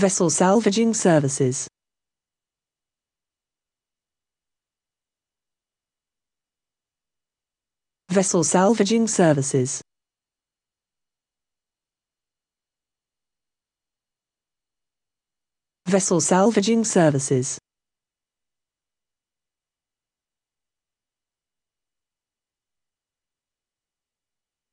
Vessel salvaging services. Vessel salvaging services. Vessel salvaging services.